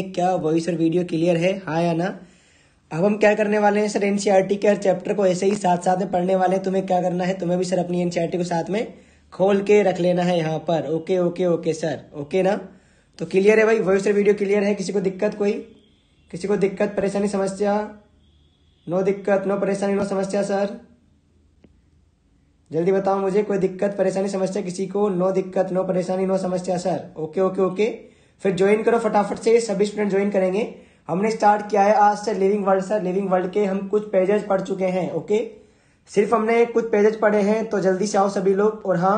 क्या वॉइस और video clear है हाँ या ना अब हम क्या करने वाले हैं सर एनसीईआरटी e के हर चैप्टर को ऐसे ही साथ साथ में पढ़ने वाले हैं तुम्हें क्या करना है तुम्हें भी सर अपनी एनसीईआरटी e को साथ में खोल के रख लेना है यहाँ पर okay okay okay sir okay ना तो क्लियर है भाई वॉइस और वीडियो क्लियर है किसी को दिक्कत कोई किसी को दिक्कत परेशानी समस्या नो दिक्कत नो परेशानी नो समस्या सर जल्दी बताओ मुझे कोई दिक्कत परेशानी समस्या किसी को नो दिक्कत नो परेशानी नो समस्या सर ओके ओके ओके फिर ज्वाइन करो फटाफट से सभी स्टूडेंट ज्वाइन करेंगे हमने स्टार्ट किया है आज से living world sir living world के हम कुछ पेजेस पढ़ चुके हैं ओके सिर्फ हमने कुछ पेजेस पढ़े हैं तो जल्दी से आओ सभी लोग और हाँ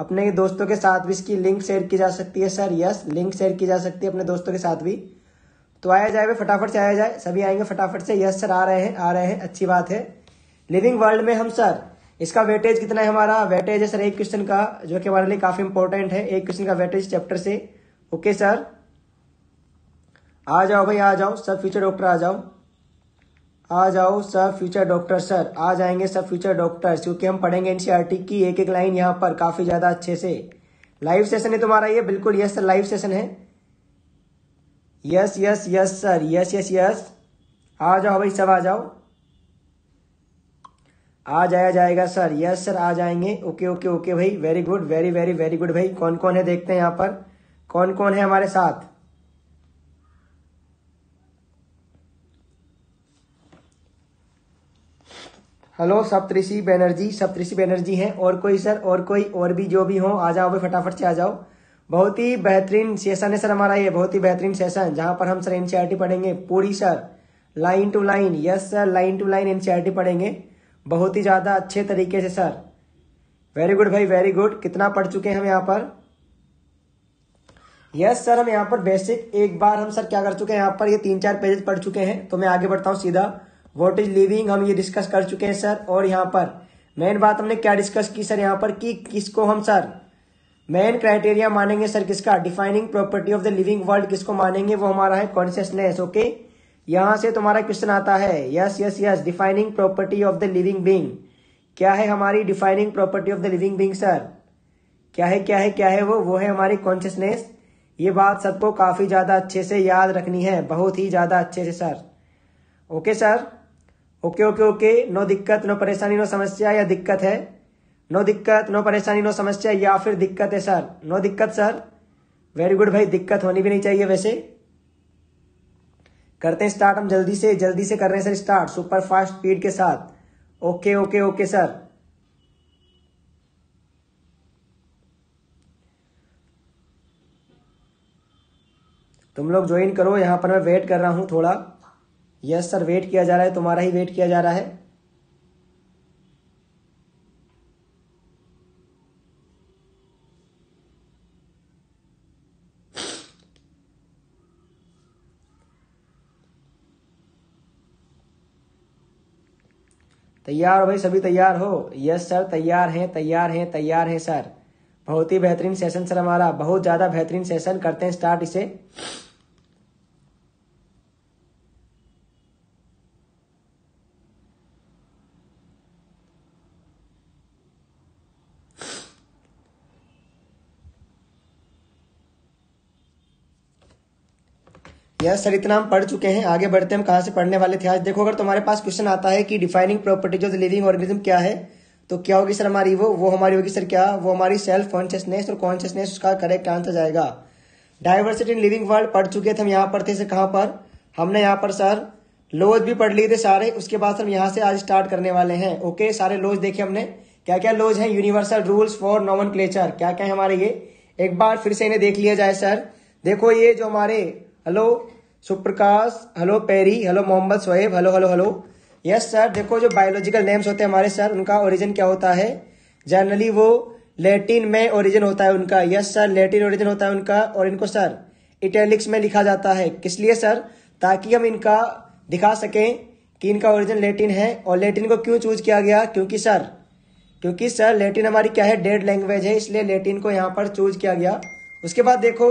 अपने दोस्तों के साथ भी इसकी लिंक शेयर की जा सकती है सर यस लिंक शेयर की जा सकती है अपने दोस्तों के साथ भी तो आया जाए फटाफट से आया जाए सभी आएंगे फटाफट से यस सर आ रहे हैं आ रहे हैं अच्छी बात है लिविंग वर्ल्ड में हम सर इसका वेटेज कितना है हमारा वेटेज है सर एक क्वेश्चन का जो कि हमारे लिए काफी इंपॉर्टेंट है एक क्वेश्चन का वेटेज चैप्टर से ओके सर आ जाओ भाई आ जाओ सब फ्यूचर डॉक्टर आ जाओ आ जाओ सब फ्यूचर डॉक्टर सर आ जाएंगे सब फ्यूचर डॉक्टर क्योंकि हम पढ़ेंगे एनसीईआरटी e की एक एक लाइन यहाँ पर काफ़ी ज़्यादा अच्छे से लाइव सेशन है तुम्हारा ये बिल्कुल यस सर लाइव सेशन है yes yes yes sir yes yes yes आ जाओ भाई सब आ जाओ आ जाया जाएगा सर यस सर आ जाएंगे ओके ओके ओके भाई very good very very very good भाई कौन कौन है देखते हैं यहाँ पर कौन कौन है हमारे साथ हेलो सप्तषि बैनर्जी सप्तषि बैनर्जी हैं और कोई सर और कोई और भी जो भी हो आ जाओ भाई फटाफट से आ जाओ बहुत ही बेहतरीन सेशन है सर हमारा ये बहुत ही बेहतरीन सेशन जहां पर हम सर एनसीईआरटी पढ़ेंगे पूरी sir line to line yes sir line to line NCERT पढ़ेंगे बहुत ही ज़्यादा अच्छे तरीके से सर वेरी गुड भाई वेरी गुड कितना पढ़ चुके हैं हम यहाँ पर यस सर हम यहाँ पर बेसिक एक बार हम सर क्या कर चुके हैं यहाँ पर ये तीन चार पेजेस पढ़ चुके हैं तो मैं आगे बढ़ता हूँ सीधा वॉट इज लिविंग हम ये डिस्कस कर चुके हैं सर और यहाँ पर मेन बात हमने क्या डिस्कस की सर यहाँ पर कि किसको हम सर मेन क्राइटेरिया मानेंगे सर किसका defining property of the living world किसको मानेंगे वो हमारा है कॉन्शियसनेस ओके यहाँ से तुम्हारा क्वेश्चन आता है yes yes yes defining property of the living being क्या है हमारी defining property of the living being sir क्या है क्या है क्या है वो वो है हमारी कॉन्शियसनेस ये बात सबको काफ़ी ज़्यादा अच्छे से याद रखनी है बहुत ही ज़्यादा अच्छे से sir okay sir okay okay okay no दिक्कत नो परेशानी नो समस्या या दिक्कत है नो दिक्कत नो परेशानी नो समस्या या फिर दिक्कत है सर नो दिक्कत सर वेरी गुड भाई दिक्कत होनी भी नहीं चाहिए वैसे करते हैं स्टार्ट हम जल्दी से जल्दी से कर रहे हैं sir start super fast speed के साथ ओके ओके ओके सर तुम लोग ज्वाइन करो यहाँ पर मैं वेट कर रहा हूँ थोड़ा यस सर वेट किया जा रहा है तुम्हारा ही वेट किया जा रहा है तैयार हो भाई सभी तैयार हो यस सर तैयार हैं तैयार हैं तैयार हैं सर बहुत ही बेहतरीन सेशन सर हमारा बहुत ज़्यादा बेहतरीन सेशन करते हैं स्टार्ट इसे यह हम पढ़ चुके हैं आगे बढ़ते हम कहा से पढ़ने वाले थे आज देखो अगर तुम्हारे पास क्वेश्चन आता है कि defining properties of living organism क्या है तो क्या होगी सर हमारी वो वो हमारी होगी सर क्या वो हमारी सेल्फ कॉन्शियसनेस और कॉन्शियसनेस उसका करेक्ट आंसर जाएगा डायवर्सिटी इन लिविंग वर्ल्ड पढ़ चुके थे हम यहाँ पर थे सर कहाँ पर हमने यहाँ पर सर लोज भी पढ़ लिए थे सारे उसके बाद हम यहाँ से आज स्टार्ट करने वाले हैं ओके सारे लोज देखे हमने क्या क्या लोज है यूनिवर्सल रूल्स फॉर नॉमन क्या क्या है हमारे ये एक बार फिर से इन्हें देख लिया जाए सर देखो ये जो हमारे hello Suprakash hello Perry hello Mohammad Sohaib hello hello hello yes sir देखो जो बायोलॉजिकल नेम्स होते हैं हमारे सर उनका ओरिजिन क्या होता है जनरली वो लेटिन में ओरिजिन होता है उनका यस सर लेटिन ओरिजिन होता है उनका और इनको सर इटैलिक्स में लिखा जाता है किस लिए सर ताकि हम इनका दिखा सकें कि इनका ओरिजिन लेटिन है और लेटिन को क्यों चूज किया गया क्योंकि सर क्योंकि सर लेटिन हमारी क्या है डेड लैंग्वेज है इसलिए लेटिन को यहाँ पर चूज किया गया उसके बाद देखो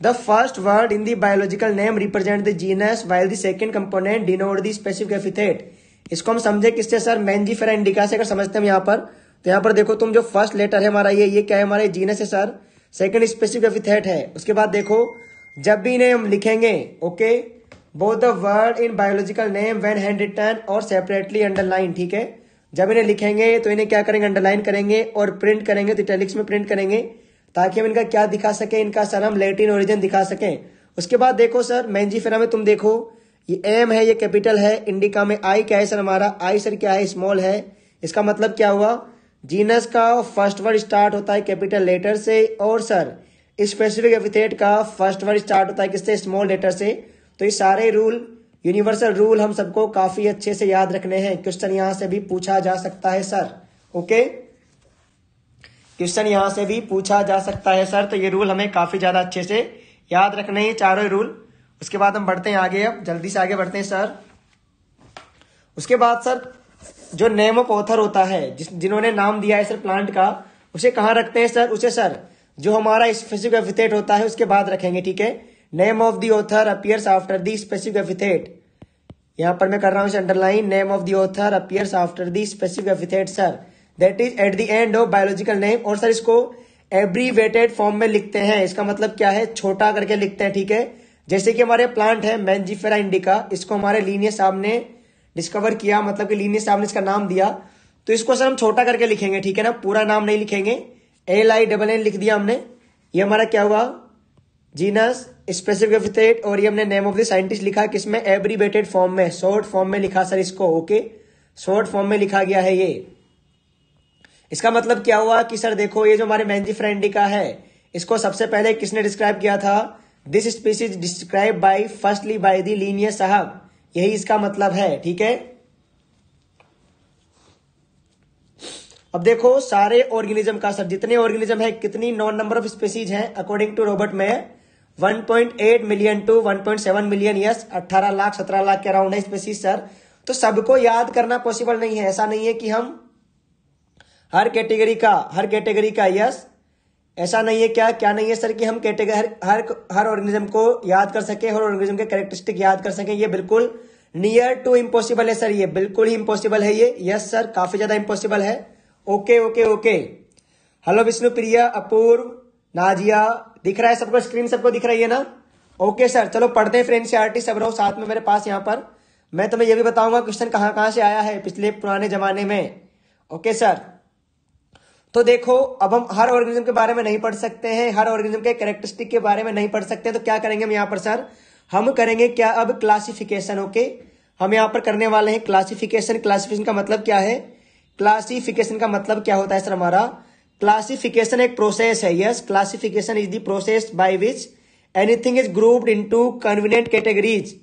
The first word in the biological name represent the genus while the second component denote the specific epithet. इसको हम समझे किससे सर मैंजीफेरा इंडिका से अगर समझते हम यहाँ पर तो यहाँ पर देखो तुम जो फर्स्ट लेटर है हमारा ये ये क्या है हमारा जीनस है सर सेकंड स्पेसिफिक एपिथेट है उसके बाद देखो जब भी इन्हें हम लिखेंगे okay both the word in biological name when hand written और सेपरेटली अंडरलाइन ठीक है जब इन्हें लिखेंगे तो इन्हें क्या करेंगे अंडरलाइन करेंगे और प्रिंट करेंगे तो इटैलिक्स में प्रिंट करेंगे ताकि हम इनका क्या दिखा सके इनका सर हम लेटिन ओरिजिन दिखा सके उसके बाद देखो सर फेरा में तुम देखो ये एम है ये कैपिटल है इंडिका में आई क्या है सर हमारा आई सर क्या है स्मॉल है इसका मतलब क्या हुआ जीनस का फर्स्ट वर्ड स्टार्ट होता है कैपिटल लेटर से और सर स्पेसिफिक एपिथेट का फर्स्ट वर्ड स्टार्ट होता है किससे स्मॉल लेटर से तो ये सारे रूल यूनिवर्सल रूल हम सबको काफी अच्छे से याद रखने हैं क्वेश्चन यहां से भी पूछा जा सकता है सर ओके okay? क्वेश्चन यहां से भी पूछा जा सकता है सर तो ये रूल हमें काफी ज्यादा अच्छे से याद रखना है चारों रूल उसके बाद हम बढ़ते हैं आगे अब जल्दी से आगे बढ़ते हैं सर उसके बाद सर जो ऑफ ऑथर होता है जिस जिन्होंने नाम दिया है सर प्लांट का उसे कहाँ रखते हैं सर उसे सर जो हमारा स्पेसिफिक एफिथेट होता है उसके बाद रखेंगे ठीक है name of the author appears after the specific epithet यहाँ पर मैं कर रहा हूँ underline name of the author appears after the specific epithet sir that is at the end of biological name और सर इसको एब्रीवेटेड फॉर्म में लिखते हैं इसका मतलब क्या है छोटा करके लिखते हैं ठीक है जैसे कि हमारे प्लांट है मैंजीफेरा इंडिका इसको हमारे लीनियस साहब ने डिस्कवर किया मतलब कि लीनियस साहब ने इसका नाम दिया तो इसको सर हम छोटा करके लिखेंगे ठीक है ना पूरा नाम नहीं लिखेंगे एल आई डबल एन लिख दिया हमने ये हमारा क्या हुआ जीनस स्पेसिफिक और ये हमने नेम ऑफ द साइंटिस्ट लिखा किसमें एब्रीवेटेड फॉर्म में शॉर्ट फॉर्म में लिखा सर इसको ओके शॉर्ट फॉर्म में लिखा गया है ये इसका मतलब क्या हुआ कि सर देखो ये जो हमारे मेहंदी फ्रेंडी का है इसको सबसे पहले किसने डिस्क्राइब किया था this species describe by firstly by the Linnaeus साहब यही इसका मतलब है ठीक है अब देखो सारे ऑर्गेनिज्म का सर जितने ऑर्गेनिज्म है कितनी नॉन नंबर ऑफ स्पीसीज हैं अकॉर्डिंग टू रॉबर्ट में 1.8 million to 1.7 million yes 18 lakh 17 lakh के अराउंड है स्पीसीज सर तो सबको याद करना पॉसिबल नहीं है ऐसा नहीं है कि हम हर कैटेगरी का हर कैटेगरी का यस ऐसा नहीं है क्या क्या नहीं है सर कि हम कैटेगरी हर हर हर ऑर्गेनिज्म को याद कर सके हर ऑर्गेनिज्म के कैरेक्टरिस्टिक याद कर सके ये बिल्कुल नियर टू इम्पॉसिबल है सर ये बिल्कुल ही इम्पॉसिबल है ये यस सर काफी ज्यादा इम्पॉसिबल है okay okay okay hello Vishnu Priya Apurva Nazia दिख रहा है सबको स्क्रीन सबको दिख रही है ना ओके सर चलो पढ़ते हैं फ्रेंड से आर सब रहो साथ में मेरे पास यहाँ पर मैं तुम्हें यह भी बताऊंगा क्वेश्चन कहाँ कहाँ से आया है पिछले पुराने जमाने में ओके सर तो देखो अब हम हर ऑर्गेनिज्म के बारे में नहीं पढ़ सकते हैं हर ऑर्गेनिज्म के कैरेक्टरिस्टिक के बारे में नहीं पढ़ सकते तो क्या करेंगे हम यहाँ पर सर हम करेंगे क्या अब क्लासिफिकेशन ओके हम यहाँ पर करने वाले हैं क्लासिफिकेशन क्लासिफिकेशन का मतलब क्या है क्लासिफिकेशन का मतलब क्या होता है सर हमारा क्लासिफिकेशन एक प्रोसेस है yes classification is the process by which anything is grouped into convenient categories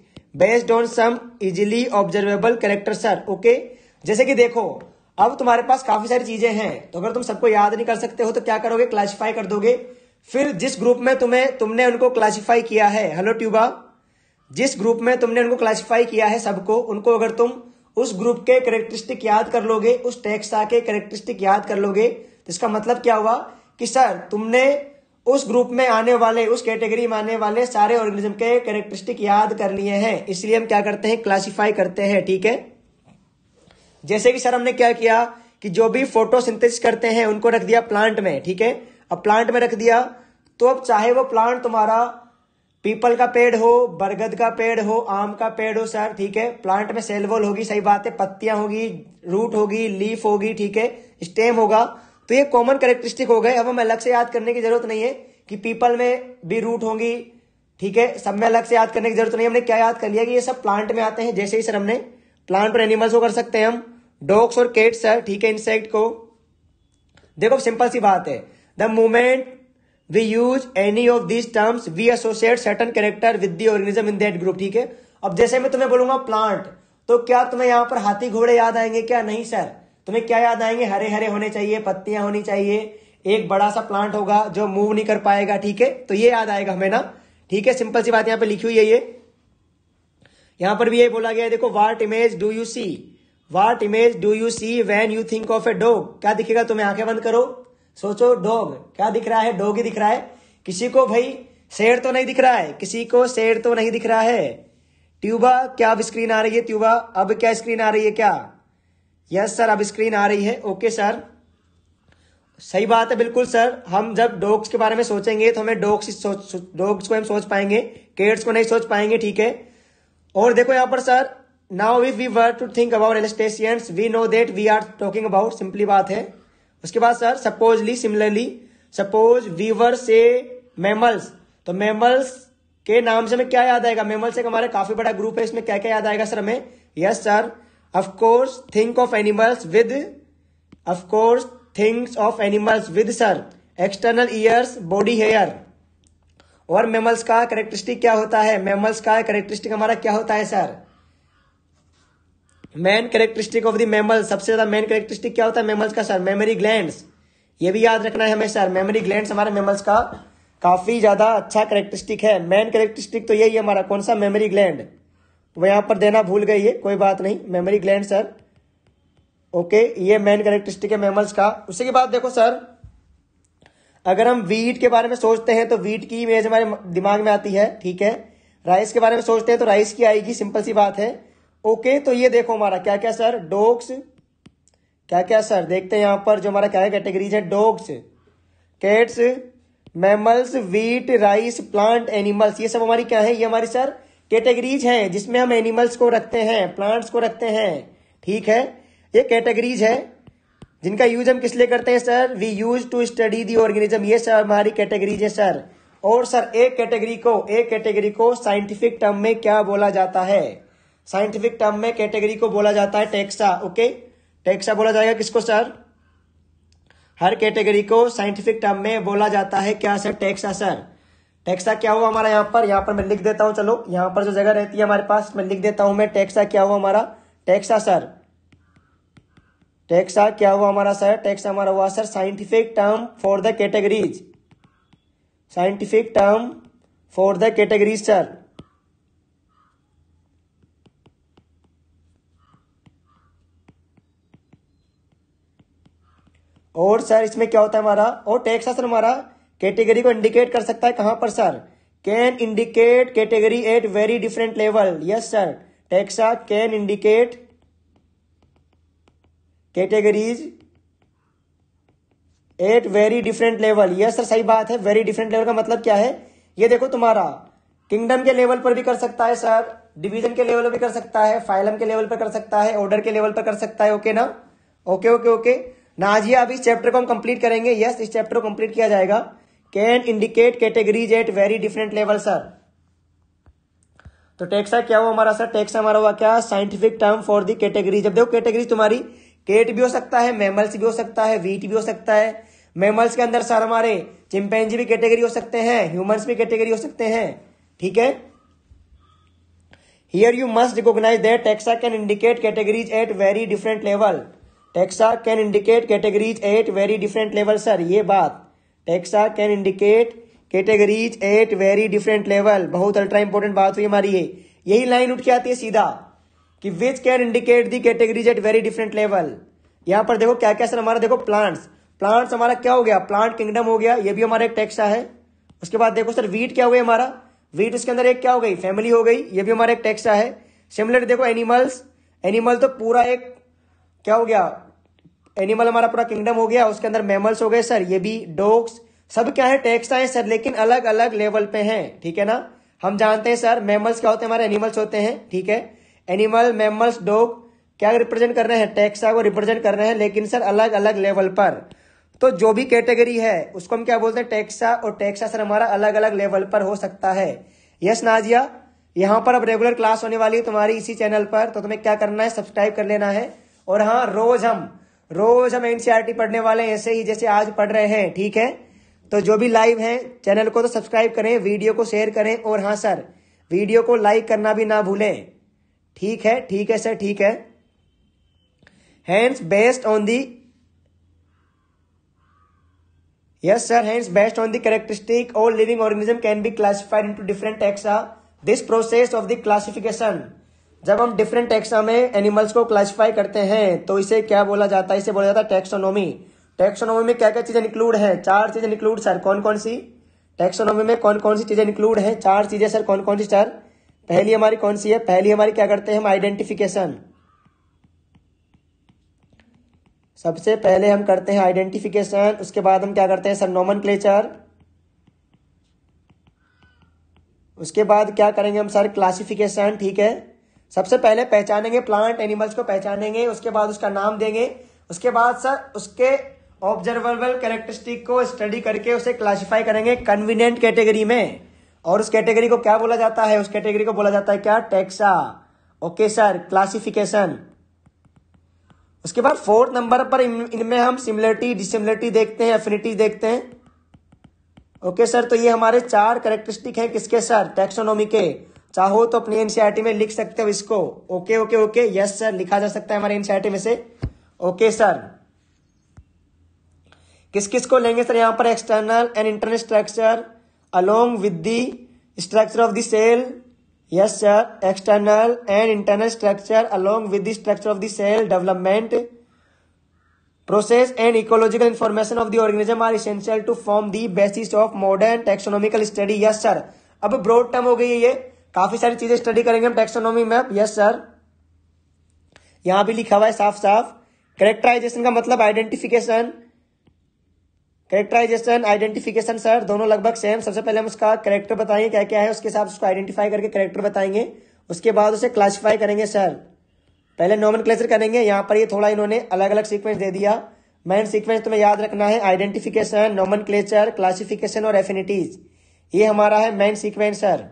based on some easily observable character sir okay जैसे कि देखो अब तुम्हारे पास काफी सारी चीजें हैं तो अगर तुम सबको याद नहीं कर सकते हो तो क्या करोगे क्लासीफाई कर दोगे फिर जिस ग्रुप में तुम्हें तुमने उनको क्लासीफाई किया है हेलो ट्यूबा जिस ग्रुप में तुमने उनको क्लासीफाई किया है सबको उनको अगर तुम उस ग्रुप के करेक्टरिस्टिक याद कर लोगे उस टेक्सा के करेक्टरिस्टिक याद कर लोगे तो इसका मतलब क्या हुआ कि सर तुमने उस ग्रुप में आने वाले उस कैटेगरी में आने वाले सारे ऑर्गेनिज्म के करेक्टरिस्टिक याद कर लिए हैं इसलिए हम क्या करते हैं क्लासीफाई करते हैं ठीक है जैसे कि सर हमने क्या किया कि जो भी फोटोसिंथेसिस करते हैं उनको रख दिया प्लांट में ठीक है अब प्लांट में रख दिया तो अब चाहे वो प्लांट तुम्हारा पीपल का पेड़ हो बरगद का पेड़ हो आम का पेड़ हो सर ठीक है प्लांट में सेल वॉल होगी सही बात है पत्तियां होगी रूट होगी लीफ होगी ठीक है स्टेम होगा तो ये कॉमन करेक्टरिस्टिक हो गए अब हमें अलग से याद करने की जरूरत नहीं है कि पीपल में भी रूट होंगी ठीक है सब में अलग से याद करने की जरूरत नहीं हमने क्या याद कर लिया कि ये सब प्लांट में आते हैं जैसे ही सर हमने प्लांट और एनिमल्स को कर सकते हैं हम डॉग्स और केट्स है ठीक है इंसेक्ट को देखो सिंपल सी बात है the moment we use any of these terms we associate certain character with the organism in that group ठीक है अब जैसे मैं तुम्हें बोलूंगा प्लांट तो क्या तुम्हें यहां पर हाथी घोड़े याद आएंगे क्या नहीं सर तुम्हें क्या याद आएंगे हरे हरे होने चाहिए पत्तियां होनी चाहिए एक बड़ा सा प्लांट होगा जो मूव नहीं कर पाएगा ठीक है तो ये याद आएगा हमें ना ठीक है सिंपल सी बात यहां पर लिखी हुई है ये यहां पर भी ये बोला गया है देखो what image do you see what image do you see when you think of a dog क्या दिखेगा तुम्हें आंखें बंद करो सोचो डॉग क्या दिख रहा है डॉग ही दिख रहा है किसी को भाई शेर तो नहीं दिख रहा है किसी को शेर तो नहीं दिख रहा है ट्यूबा क्या अब स्क्रीन आ रही है ट्यूबा अब क्या स्क्रीन आ रही है क्या यस सर अब स्क्रीन आ रही है ओके सर सही बात है बिल्कुल सर हम जब डॉग्स के बारे में सोचेंगे तो हमें डॉग्स डॉग्स को हम सोच पाएंगे केड्स को नहीं सोच पाएंगे ठीक है और देखो यहाँ पर sir now if we were to think about Alsatians we know that we are talking about simply बात है उसके बाद sir supposedly similarly suppose we were say mammals तो मेमल्स के नाम से हमें क्या याद आएगा मेमल्स एक हमारा काफी बड़ा ग्रुप है इसमें क्या क्या याद आएगा सर हमें yes sir of course think of animals with of course things of animals with sir external ears body hair और मेमल्स का करेक्टरिस्टिक क्या होता है मेमल्स का करेक्टरिस्टिक हमारा क्या होता है sir main characteristic of the mammal सबसे ज्यादा मेन कैरेक्टरिस्टिक क्या होता है मेमल्स का सर मेमोरी ग्लैंड ये भी याद रखना है हमें सर मेमोरी ग्लैंड हमारे मेमल्स का काफी ज्यादा अच्छा कैरेक्टरिस्टिक है मेन करेक्टरिस्टिक तो यही है हमारा कौन सा मेमोरी ग्लैंड वो यहां पर देना भूल गई है कोई बात नहीं मेमोरी ग्लैंड सर ओके ये मेन कैरेक्टरिस्टिक है मेमल्स का उसी के बाद देखो सर अगर हम वीट के बारे में सोचते हैं तो वीट की इमेज हमारे दिमाग में आती है ठीक है राइस के बारे में सोचते हैं तो राइस की आएगी सिंपल सी बात है ओके तो ये देखो हमारा क्या क्या सर डॉग्स क्या क्या सर देखते हैं यहां पर जो हमारा क्या क्या कैटेगरीज है dogs cats mammals wheat rice plant animals ये सब हमारी क्या है ये हमारी सर कैटेगरीज हैं जिसमें हम एनिमल्स को रखते हैं प्लांट्स को रखते हैं ठीक है ये कैटेगरीज है जिनका यूज हम किस लिए करते हैं sir we use to study the organism ये सर हमारी कैटेगरीज है सर और सर एक कैटेगरी को एक कैटेगरी को साइंटिफिक टर्म में क्या बोला जाता है साइंटिफिक टर्म में कैटेगरी को बोला जाता है टैक्सा ओके टैक्सा बोला जाएगा किसको सर हर कैटेगरी को साइंटिफिक टर्म में बोला जाता है क्या सर टैक्सा सर टैक्सा क्या हुआ हमारा यहाँ पर यहाँ पर मैं लिख देता हूँ चलो यहाँ पर जो जगह रहती है हमारे पास मैं लिख देता हूँ मैं टैक्सा क्या हुआ हमारा टैक्सा सर टैक्सा क्या हुआ हमारा सर टेक्सा हमारा हुआ sir scientific term for the categories scientific term for the categories sir और सर इसमें क्या होता है हमारा और टैक्स है सर हमारा कैटेगरी को इंडिकेट कर सकता है कहां पर sir can indicate category at very different level yes sir taxa can indicate categories at very different level yes sir सही बात है वेरी डिफरेंट लेवल का मतलब क्या है ये देखो तुम्हारा किंगडम के लेवल पर भी कर सकता है सर डिवीजन के लेवल पर भी कर सकता है फाइलम के लेवल पर कर सकता है ऑर्डर के लेवल पर कर सकता है ओके ना ओके ओके ओके नाजिया अब इस चैप्टर को हम कंप्लीट करेंगे यस इस चैप्टर को कंप्लीट किया जाएगा can indicate categories at very different level sir तो टेक्सा क्या हुआ हमारा सर टेक्सा हमारा हुआ क्या scientific term for the category जब देखो कैटेगरी तुम्हारी केट भी हो सकता है मेमल्स भी हो सकता है वीट भी हो सकता है मेमल्स के अंदर सर हमारे चिंपेन्जी भी कैटेगरी हो सकते हैं ह्यूमन्स भी कैटेगरी हो सकते हैं ठीक है here you must recognize that taxa can indicate categories at very different level taxa can indicate categories at very different level sir ये बात taxa can indicate categories at very different level बहुत ultra important बात हुई हमारी ये यही line उठ के आती है सीधा कि which can indicate the categories at very different level यहां पर देखो क्या क्या सर हमारा देखो प्लांट्स प्लांट्स हमारा क्या हो गया प्लांट किंगडम हो गया ये भी हमारा एक टैक्सा है उसके बाद देखो सर वीट क्या हो गया हमारा वीट उसके अंदर एक क्या हो गई फैमिली हो गई ये भी हमारा एक टैक्सा है सिमिलर देखो एनिमल्स एनिमल तो पूरा एक क्या हो गया एनिमल हमारा पूरा किंगडम हो गया उसके अंदर मेमल्स हो गए सर ये भी डॉग्स सब क्या है टेक्सा है सर लेकिन अलग अलग लेवल पे हैं ठीक है ना हम जानते हैं सर मेमल्स क्या होते हैं हमारे एनिमल्स होते हैं ठीक है एनिमल मेमल्स डॉग क्या रिप्रेजेंट कर रहे हैं टेक्सा को रिप्रेजेंट कर रहे हैं लेकिन सर अलग अलग लेवल पर तो जो भी कैटेगरी है उसको हम क्या बोलते हैं टैक्सा और टैक्सा सर हमारा अलग अलग लेवल पर हो सकता है यस नाजिया यहाँ पर अब रेगुलर क्लास होने वाली है तुम्हारी इसी चैनल पर तो तुम्हें क्या करना है सब्सक्राइब कर लेना है और हाँ रोज हम रोज हम एनसीआरटी e पढ़ने वाले हैं ऐसे ही जैसे आज पढ़ रहे हैं ठीक है तो जो भी लाइव है चैनल को तो सब्सक्राइब करें वीडियो को शेयर करें और हाँ सर वीडियो को लाइक करना भी ना भूलें ठीक है ठीक है सर ठीक है hence based on the yes sir hence based on the characteristic all living organism can be classified into different taxa this process of the classification जब हम डिफरेंट टैक्सा में एनिमल्स को क्लासिफाई करते हैं तो इसे क्या बोला जाता है इसे बोला जाता है टेक्सोनोमी टेक्सोनोमी में क्या क्या चीजें इंक्लूड है चार चीजें इंक्लूड सर कौन कौन सी टेक्सोनोमी में कौन कौन सी चीजें इंक्लूड है चार चीजें सर कौन कौन सी सर पहली हमारी कौन सी है पहली हमारी क्या करते हैं हम आइडेंटिफिकेशन सबसे पहले हम करते हैं आइडेंटिफिकेशन उसके बाद हम क्या करते हैं सर नोमन उसके बाद क्या करेंगे हम सर क्लासिफिकेशन ठीक है सबसे पहले पहचानेंगे प्लांट एनिमल्स को पहचानेंगे उसके बाद उसका नाम देंगे उसके बाद सर उसके ऑब्जर्वेबल कैरेक्टरिस्टिक को स्टडी करके उसे क्लासिफाई करेंगे कन्वीनियंट कैटेगरी में और उस कैटेगरी को क्या बोला जाता है उस कैटेगरी को बोला जाता है क्या टैक्सा ओके सर क्लासिफिकेशन उसके बाद फोर्थ नंबर पर इनमें हम सिमिलरिटी डिसिमिलरिटी देखते हैं एफिनिटी देखते हैं ओके सर तो ये हमारे चार करेक्टरिस्टिक हैं किसके सर टेक्सोनोमी के चाहो तो अपनी एनसीआरटी में लिख सकते हो इसको okay okay okay yes sir लिखा जा सकता है हमारे एनसीआरटी में से ओके सर किस किस को लेंगे सर यहां पर external and internal structure along with the structure of the cell yes sir external and internal structure along with the structure of the cell development process and ecological information of the organism are essential to form the basis of modern taxonomical study yes sir अब broad term हो गई है ये काफी सारी चीजें study करेंगे हम टेक्सोनोमी में यस सर यहां भी लिखा हुआ है साफ साफ करेक्टराइजेशन का मतलब आइडेंटिफिकेशन करेक्टराइजेशन आइडेंटिफिकेशन सर दोनों लगभग सेम सबसे पहले हम उसका करेक्टर बताएंगे क्या क्या है उसके हिसाब से उसको आइडेंटिफाई करके करेक्टर बताएंगे उसके बाद उसे क्लासिफाई करेंगे सर पहले नॉमन करेंगे यहाँ पर ये थोड़ा इन्होंने अलग अलग सीक्वेंस दे दिया मेन सीक्वेंस तुम्हें याद रखना है आइडेंटिफिकेशन नॉमन क्लेचर क्लासिफिकेशन और एफिनिटीज ये हमारा है मेन सीक्वेंस सर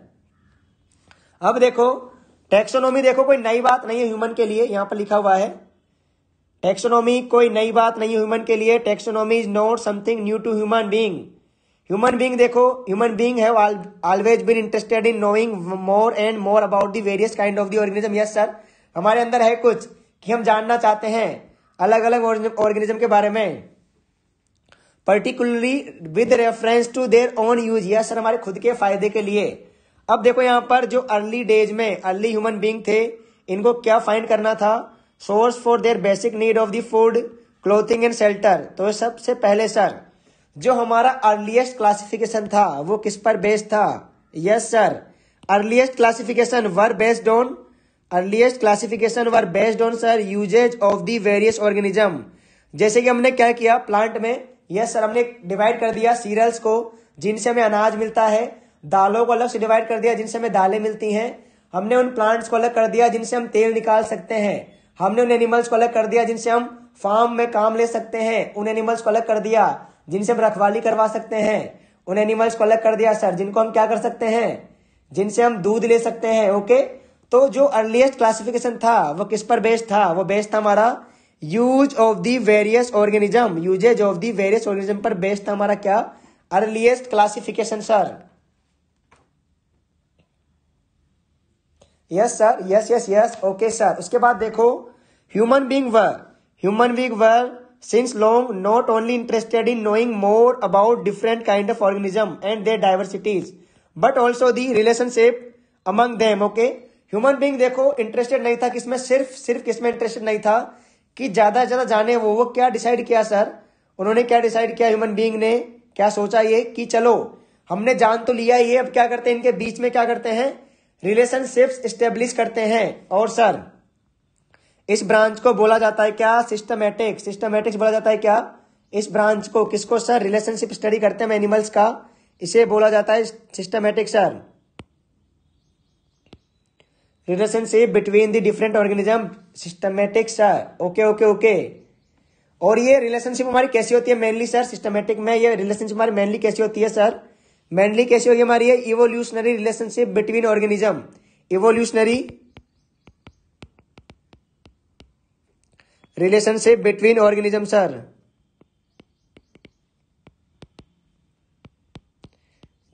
अब देखो टेक्सोनोमी देखो कोई नई बात नहीं है ह्यूमन के लिए यहां पर लिखा हुआ है टेक्सोनोमी कोई नई बात नहीं है ह्यूमन के लिए taxonomy is not something new to human being human being देखो human being have always been interested in knowing more and more about the various kind of the organism yes sir हमारे अंदर है कुछ कि हम जानना चाहते हैं अलग अलग ऑर्गेनिज्म के बारे में particularly with reference to their own use yes sir हमारे खुद के फायदे के लिए अब देखो यहां पर जो अर्ली डेज में अर्ली ह्यूमन बींग थे इनको क्या फाइंड करना था source for their basic need of the food clothing and shelter तो सबसे पहले सर जो हमारा अर्लीस्ट क्लासिफिकेशन था वो किस पर बेस्ड था yes sir earliest classification were based on earliest classification were based on sir usages of the various organism जैसे कि हमने क्या किया प्लांट में यस yes, सर हमने डिवाइड कर दिया सीरियल्स को जिनसे हमें अनाज मिलता है दालों को अलग से डिवाइड कर दिया जिनसे हमें दालें मिलती हैं हमने उन प्लांट्स को अलग कर दिया जिनसे हम तेल निकाल सकते हैं हमने उन एनिमल्स को अलग कर दिया जिनसे हम फार्म में काम ले सकते हैं उन एनिमल्स को अलग कर दिया जिनसे हम रखवाली करवा सकते हैं उन एनिमल्स को अलग कर दिया सर जिनको हम क्या कर सकते हैं जिनसे हम दूध ले सकते हैं ओके तो जो अर्लीस्ट क्लासिफिकेशन था वो किस पर बेस्ड था वो बेस्ड था हमारा use of the various organism usages of the various organism पर बेस्ड था हमारा क्या earliest classification sir yes sir yes yes yes okay sir उसके बाद देखो human being were human being were since long not only interested in knowing more about different kind of organism and their diversities but also the relationship among them okay human being देखो interested नहीं था किसमें सिर्फ सिर्फ किसमें interested नहीं था कि ज्यादा ज्यादा जाने वो वो क्या डिसाइड किया सर उन्होंने क्या डिसाइड किया ह्यूमन बींग ने क्या सोचा ये कि चलो हमने जान तो लिया ये अब क्या करते हैं इनके बीच में क्या करते हैं रिलेशनशिप्स स्टेब्लिश करते हैं और सर इस ब्रांच को बोला जाता है क्या सिस्टमेटिक सिस्टमेटिक्स बोला जाता है क्या इस ब्रांच को किसको सर रिलेशनशिप स्टडी करते हैं एनिमल्स का इसे बोला जाता है systematic sir relationship between the different organism systematic sir okay okay okay और ये रिलेशनशिप हमारी कैसी होती है मेनली सर सिस्टमेटिक में ये रिलेशनशिप हमारी मेनली कैसी होती है सर मेनली कैसी होगी हमारी है evolutionary relationship between organism evolutionary relationship between organism sir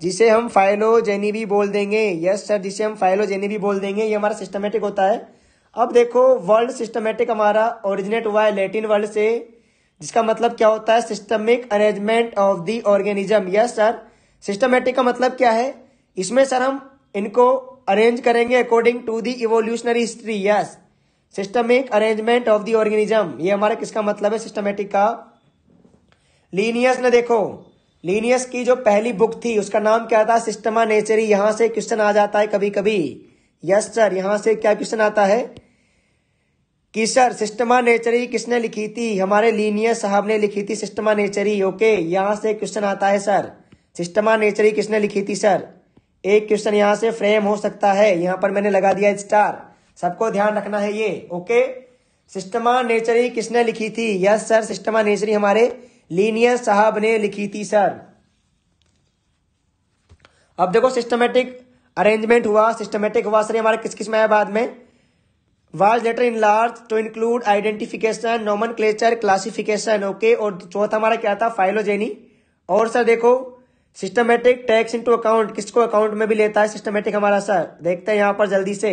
जिसे हम फाइलोजेनी भी बोल देंगे यस सर जिसे हम फाइलोजेनी भी बोल देंगे ये हमारा सिस्टमेटिक होता है अब देखो वर्ल्ड सिस्टमेटिक हमारा ओरिजिनेट हुआ है लेटिन वर्ल्ड से जिसका मतलब क्या होता है systemic arrangement of the organism yes sir systematic का मतलब क्या है इसमें सर हम इनको अरेंज करेंगे according to the evolutionary history yes systemic arrangement of the organism ये हमारा किसका मतलब है सिस्टमेटिक का लीनियस ने देखो लीनियस की जो पहली बुक थी उसका नाम क्या था सिस्टमा नेचरी यहां से क्वेश्चन आ जाता है कभी कभी यस सर यहां से क्या क्वेश्चन आता है कि सर सिस्टमा नेचरी किसने लिखी थी हमारे लीनियस साहब ने लिखी थी सिस्टमा नेचरी ओके यहां से क्वेश्चन आता है सर सिस्टमा नेचरी किसने लिखी थी सर एक क्वेश्चन यहां से फ्रेम हो सकता है यहां पर मैंने लगा दिया स्टार सबको ध्यान रखना है ये ओके सिस्टमा नेचरी किसने लिखी थी यस सर सिस्टमा नेचरी हमारे लीनियर साहब ने लिखी थी सर अब देखो सिस्टमेटिक अरेंजमेंट हुआ सिस्टमेटिक हुआ सर हमारे किस किस में आया बाद में was later enlarged to include identification nomenclature classification okay और चौथा हमारा क्या था फाइलोजेनी और सर देखो सिस्टमेटिक टैक्स इंटू अकाउंट किसको अकाउंट में भी लेता है सिस्टमेटिक हमारा सर देखते हैं यहां पर जल्दी से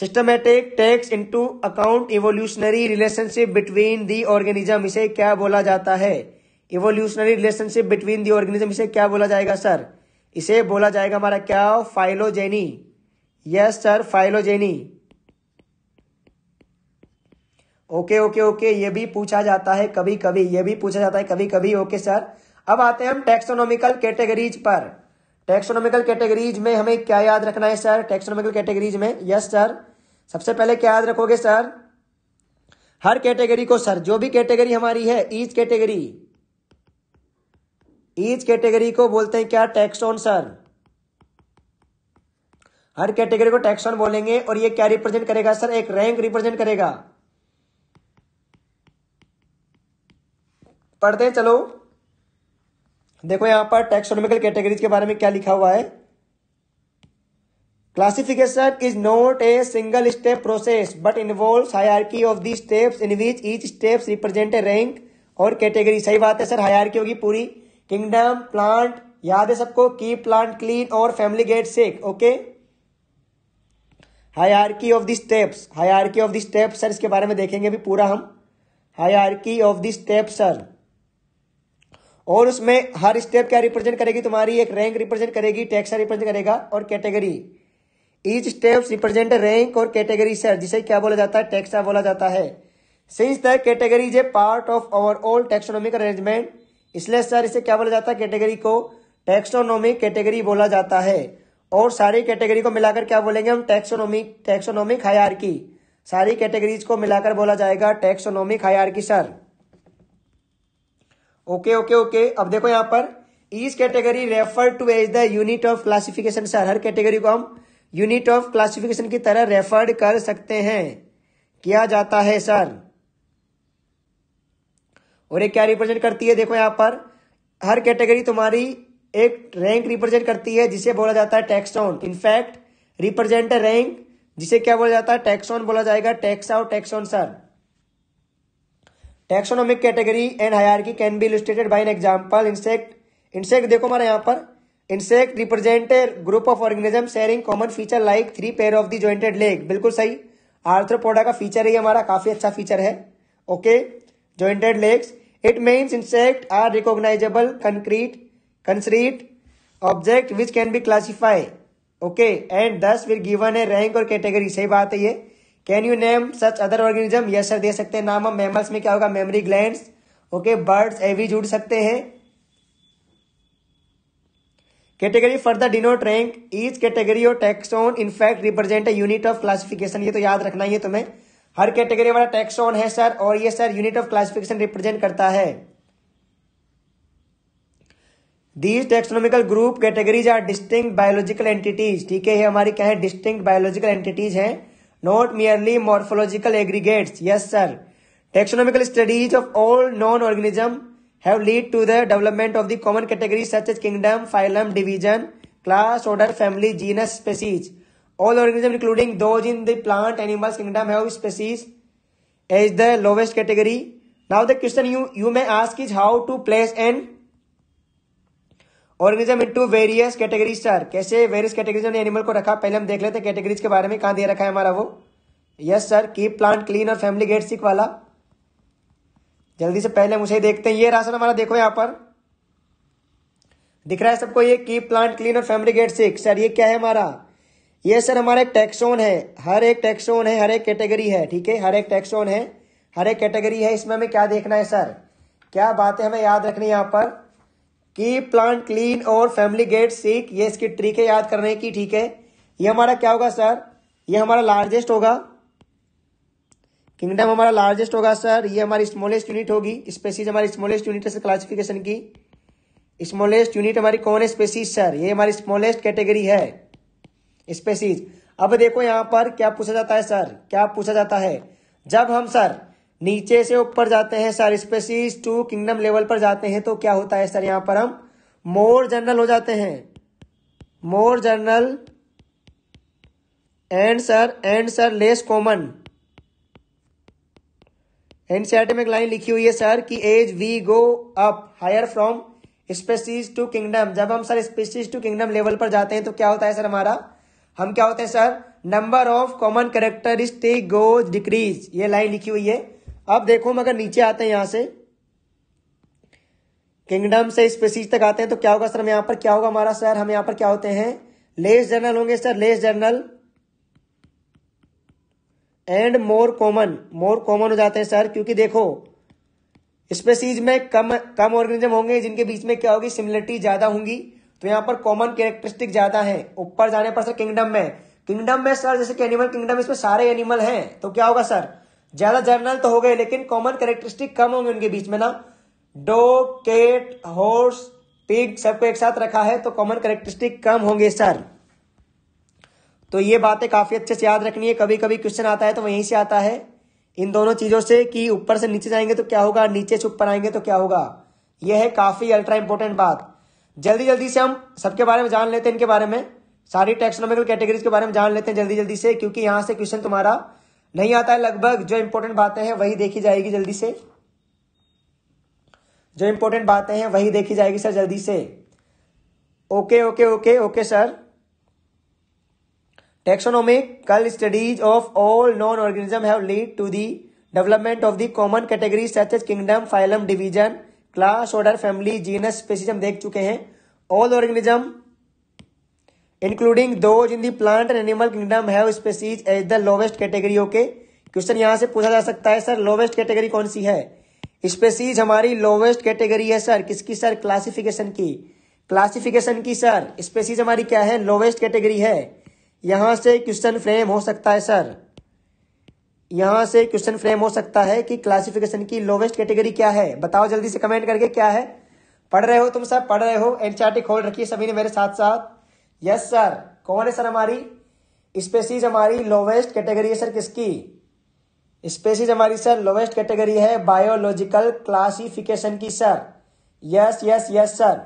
systematic takes into account evolutionary relationship between the organism इसे क्या बोला जाता है evolutionary relationship between the organism इसे क्या बोला जाएगा सर इसे बोला जाएगा हमारा क्या phylogeny yes sir phylogeny okay okay okay ये भी पूछा जाता है कभी कभी ये भी पूछा जाता है कभी कभी ओके सर अब आते हैं हम टेक्सोनॉमिकल कैटेगरीज पर टेक्सोनॉमिकल कैटेगरीज में हमें क्या याद रखना है सर टेक्सोनॉमिकल कैटेगरीज में यस सर सबसे पहले क्या याद रखोगे सर हर कैटेगरी को सर जो भी कैटेगरी हमारी है ईच कैटेगरी ईच कैटेगरी को बोलते हैं क्या टैक्सोन सर हर कैटेगरी को टैक्सोन बोलेंगे और ये क्या रिप्रेजेंट करेगा सर एक रैंक रिप्रेजेंट करेगा पढ़ते हैं चलो देखो यहां पर टेक्सोनोमिकल कैटेगरीज के बारे में क्या लिखा हुआ है classification is not a single step process but involve hierarchy of the steps in which each steps represent a rank or category सही बात है सर हायरकी होगी पूरी किंगडम प्लांट याद है सबको की प्लांट क्लीन और फैमिली गेट सेक okay hierarchy of the steps hierarchy of the steps sir इसके बारे में देखेंगे भी पूरा हम hierarchy of the steps sir और उसमें हर स्टेप क्या रिप्रेजेंट करेगी तुम्हारी एक रैंक रिप्रेजेंट करेगी टैक्स रिप्रेजेंट करेगा और category each step represent rank or category sir जिसे क्या बोला जाता है टैक्सा बोला जाता है since the category is A part of overall taxonomic arrangement इसलिए सर इसे क्या बोला जाता है कैटेगरी को टेक्सोनॉमिक कैटेगरी बोला जाता है और सारी कैटेगरी को मिलाकर क्या बोलेंगे हम टेक्सोनोमिक टैक्सोनॉमिक हायरकी सारी कैटेगरीज को मिलाकर बोला जाएगा taxonomic hierarchy sir okay okay okay अब देखो यहां पर इस category refer to as the unit of classification sir हर कैटेगरी को हम यूनिट ऑफ क्लासिफिकेशन की तरह रेफर्ड कर सकते हैं किया जाता है सर और एक क्या रिप्रेजेंट करती है देखो यहां पर हर कैटेगरी तुम्हारी एक रैंक रिप्रेजेंट करती है जिसे बोला जाता है taxon in fact represent rank जिसे क्या बोला जाता है टैक्स ऑन बोला जाएगा टैक्स आउट taxon sir taxonomic category and की can be illustrated by an example insect insect देखो हमारे यहाँ पर insect represent a group of organism sharing common feature like three pair of the jointed leg बिल्कुल सही आर्थ्रोपोडा का feature है हमारा काफी अच्छा फीचर है okay jointed legs it means insect are recognizable concrete concrete object which can be classify okay and thus will given a rank or category सही बात है ये can you name such other organism yes sir दे सकते हैं नाम हम mammals में क्या होगा मेमरी ग्लैंड ओके बर्ड्स एवी जुड़ सकते हैं category further denote rank each category or taxon in fact represent एनिट यूनिट ऑफ क्लासिफिकेशन ये तो याद रखना ही है तुम्हें हर कैटेगरी वाला टैक्सोन है सर और ये sir unit of classification represent करता है these taxonomical group categories are distinct biological entities ठीक है ये हमारी क्या है डिस्टिंग बायोलॉजिकल एंटिटीज हैं not merely morphological aggregates. Yes, sir. Taxonomical studies of all known organisms have led to the development of the common categories such as kingdom, phylum, division, class, order, family, genus, species. All organisms including those in the plant animals kingdom have species as the lowest category. Now the question you, you may ask is how to place an organism into various categories sir कैसे various categories में animal को रखा पहले हम देख लेते हैं categories के बारे में कहा दे रखा है हमारा वो yes sir keep plant clean और फैमिली गेट सिक वाला जल्दी से पहले हम उसे देखते हैं ये राशन हमारा देखो यहाँ पर दिख रहा है सबको ये कीप प्लांट क्लीन और फैमिली गेट सिक सर ये क्या है हमारा ये सर हमारा एक टैक्सोन है हर एक टैक्सोन है हर एक कैटेगरी है ठीक है हर एक टैक्सोन है हर एक कैटेगरी है इसमें हमें क्या देखना है सर क्या बातें हमें याद रखनी है यहाँ पर कीप प्लांट क्लीन और फैमिली गेट सीक ये इसकी ट्रिक है याद करने की ठीक है ये हमारा क्या होगा सर ये हमारा लार्जेस्ट होगा किंगडम हमारा लार्जेस्ट होगा सर ये हमारी स्मॉलेस्ट यूनिट होगी स्पेसीज हमारी स्मॉलेस्ट यूनिट है क्लासिफिकेशन की स्मॉलेस्ट यूनिट हमारी कौन है स्पेसीज सर ये हमारी स्मॉलेस्ट कैटेगरी है स्पेसीज अब देखो यहां पर क्या पूछा जाता है सर क्या पूछा जाता है जब हम सर नीचे से ऊपर जाते हैं sir species to kingdom level पर जाते हैं तो क्या होता है सर यहां पर हम मोर जनरल हो जाते हैं more general and sir and sir less common NCERT में एक लाइन लिखी हुई है सर कि as we go up higher from species to kingdom जब हम sir species to kingdom level पर जाते हैं तो क्या होता है सर हमारा हम क्या होते हैं sir number of common characteristic goes decrease ये लाइन लिखी हुई है अब देखो मगर नीचे आते हैं यहां से किंगडम से स्पेसीज तक आते हैं तो क्या होगा सर हम यहां पर क्या होगा हमारा सर हम यहां पर क्या होते हैं लेस जर्नल होंगे sir less general and more common more common हो जाते हैं सर क्योंकि देखो स्पेसीज में कम कम ऑर्गेनिज्म होंगे जिनके बीच में क्या होगी सिमिलरिटी ज्यादा होंगी तो यहां पर कॉमन कैरेक्टरिस्टिक ज्यादा है ऊपर जाने पर सर किंगडम में किंगडम में सर जैसे कि एनिमल किंगडम इसमें सारे एनिमल हैं तो क्या होगा सर ज्यादा जर्नल तो हो गए लेकिन कॉमन कैरेक्टरिस्टिक कम होंगे उनके बीच में ना डो केट हॉर्स पिग सबको एक साथ रखा है तो कॉमन कैरेक्टरिस्टिक कम होंगे सर तो ये बातें काफी अच्छे से याद रखनी है कभी कभी क्वेश्चन आता है तो वहीं से आता है इन दोनों चीजों से कि ऊपर से नीचे जाएंगे तो क्या होगा नीचे से ऊपर आएंगे तो क्या होगा यह है काफी अल्ट्रा इंपॉर्टेंट बात जल्दी जल्दी से हम सबके बारे में जान लेते हैं इनके बारे में सारी टैक्सोनॉमिकल कैटेगरीज के बारे में जान लेते हैं जल्दी जल्दी से क्योंकि यहां से क्वेश्चन तुम्हारा नहीं आता है लगभग जो इंपॉर्टेंट बातें हैं वही देखी जाएगी जल्दी से जो इंपॉर्टेंट बातें हैं वही देखी जाएगी सर जल्दी से okay okay okay okay sir taxonomical studies of all known organism have lead to the development of the common category such as kingdom phylum division class order family genus species देख चुके हैं all organism including those in the plant and animal kingdom have species as the lowest category okay question यहाँ से पूछा जा सकता है sir lowest category कौन सी है स्पेसीज हमारी लोवेस्ट कैटेगरी है सर किसकी सर क्लासिफिकेशन की क्लासिफिकेशन की सर स्पेसीज हमारी क्या है लोवेस्ट कैटेगरी है यहां से क्वेश्चन फ्रेम हो सकता है सर यहां से क्वेश्चन फ्रेम हो सकता है कि क्लासिफिकेशन की लोवेस्ट कैटेगरी क्या है बताओ जल्दी से कमेंट करके क्या है पढ़ रहे हो तुम सब पढ़ रहे हो एनसीआरटी खोल रखिए सभी ने मेरे साथ साथ यस सर कौन है सर हमारी स्पेसीज हमारी लोवेस्ट कैटेगरी है सर किसकी स्पेसीज हमारी सर लोवेस्ट कैटेगरी है बायोलॉजिकल क्लासिफिकेशन की sir yes yes yes sir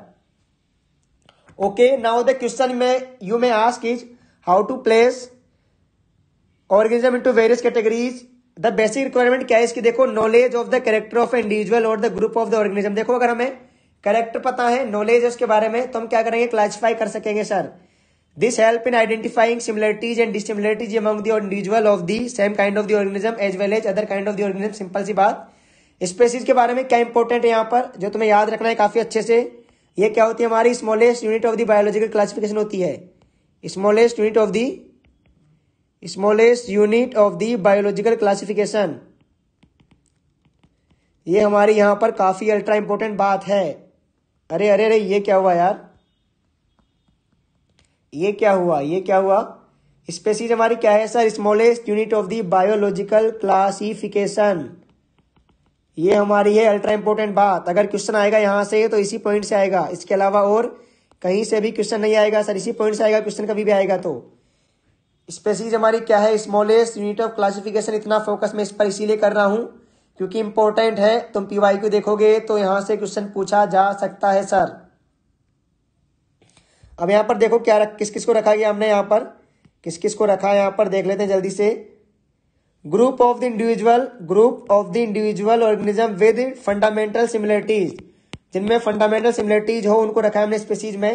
okay now the question में you may ask is how to place organism into various categories the basic requirement क्या है इसकी देखो knowledge of the character of individual और the group of the organism देखो अगर हमें correct पता है नॉलेज उसके बारे में तो हम क्या करेंगे क्लासिफाई कर सकेंगे sir this help in identifying similarities and dissimilarities among the individual of the same kind of the organism as well as other kind of the organism simple सी बात स्पेसीज के बारे में क्या इंपॉर्टेंट है यहाँ पर जो तुम्हें याद रखना है काफी अच्छे से ये क्या होती है हमारी smallest unit of the biological classification होती है smallest unit of the smallest unit of the biological classification ये हमारी यहाँ पर काफी अल्ट्रा इंपॉर्टेंट बात है अरे अरे अरे ये क्या हुआ यार ये क्या हुआ ये क्या हुआ स्पेसीज हमारी क्या है sir smallest unit of the biological classification ये हमारी है अल्ट्रा इंपोर्टेंट बात अगर क्वेश्चन आएगा यहां से तो इसी पॉइंट से आएगा इसके अलावा और कहीं से भी क्वेश्चन नहीं आएगा सर इसी पॉइंट से आएगा क्वेश्चन कभी भी आएगा तो स्पेसीज हमारी क्या है स्मॉलेस्ट यूनिट ऑफ क्लासिफिकेशन इतना फोकस मैं इस पर इसीलिए कर रहा हूं क्योंकि इंपॉर्टेंट है तुम पीवाई को देखोगे तो यहां से क्वेश्चन पूछा जा सकता है सर अब यहां पर देखो क्या किस किस को रखा गया हमने यहां पर किस किस को रखा है यहां पर देख लेते हैं जल्दी से group of the individual group of the individual organism with fundamental similarities जिनमें फंडामेंटल सिमिलरिटीज हो उनको रखा है हमने स्पेसीज में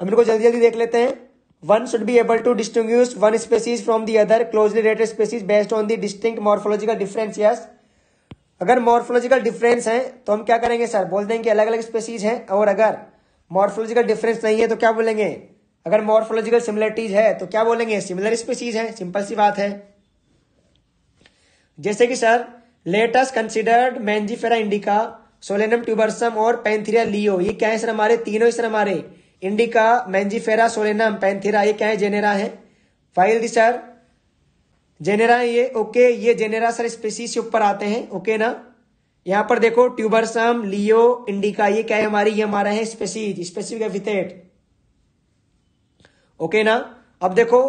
हम इनको जल्दी जल्दी देख लेते हैं one should be able to distinguish one species from the other closely related species based on the distinct morphological difference yes अगर मॉर्फोलॉजिकल डिफरेंस है तो हम क्या करेंगे सर बोल देंगे अलग अलग स्पेसीज हैं और अगर मॉर्फोलॉजिकल डिफरेंस नहीं है तो क्या बोलेंगे अगर मॉर्फोलॉजिकल सिमिलरिटीज है तो क्या बोलेंगे सिमिलर स्पेसीज है सिंपल सी बात है जैसे कि sir latest considered Mangifera indica Solanum tuberosum और पेंथिरिया लियो ये क्या है सर हमारे तीनों ही सर हमारे इंडिका मैंजीफेरा सोलेनम पैंथेरा ये क्या है जेनेरा है फाइल दी सर जेनेरा है ये ओके ये जेनेरा सर स्पेसीज के ऊपर आते हैं ओके ना यहां पर देखो ट्यूबरसम लियो इंडिका ये क्या है हमारी ये हमारा है स्पेसीज स्पेसिफिक एफिथेट ओके ना अब देखो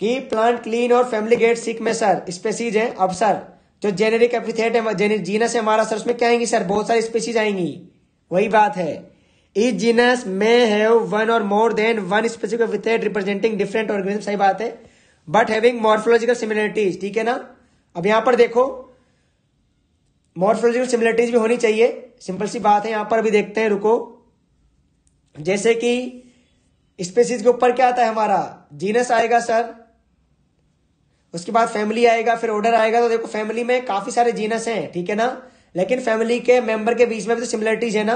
कि प्लांट क्लीन और फैमिली गेट सिक में सर स्पेसीज है अब सर जो जेनेरिक एफिथेट है जीनस है हमारा सर उसमें क्या आएंगी सर बहुत सारी स्पेसीज आएंगी वही बात है इस जीनस में हैव वन और more than one specific epithet representing different organism सही बात है बट हैविंग मॉर्फोलॉजिकल सिमिलरिटीज ठीक है ना अब यहां पर देखो मॉर्फोलॉजिकल सिमिलरिटीज भी होनी चाहिए सिंपल सी बात है यहां पर भी देखते हैं रुको जैसे कि स्पेसीज के ऊपर क्या आता है हमारा जीनस आएगा सर उसके बाद फैमिली आएगा फिर ऑर्डर आएगा तो देखो फैमिली में काफी सारे जीनस हैं ठीक है ना लेकिन फैमिली के मेंबर के बीच में भी तो सिमिलरिटीज है ना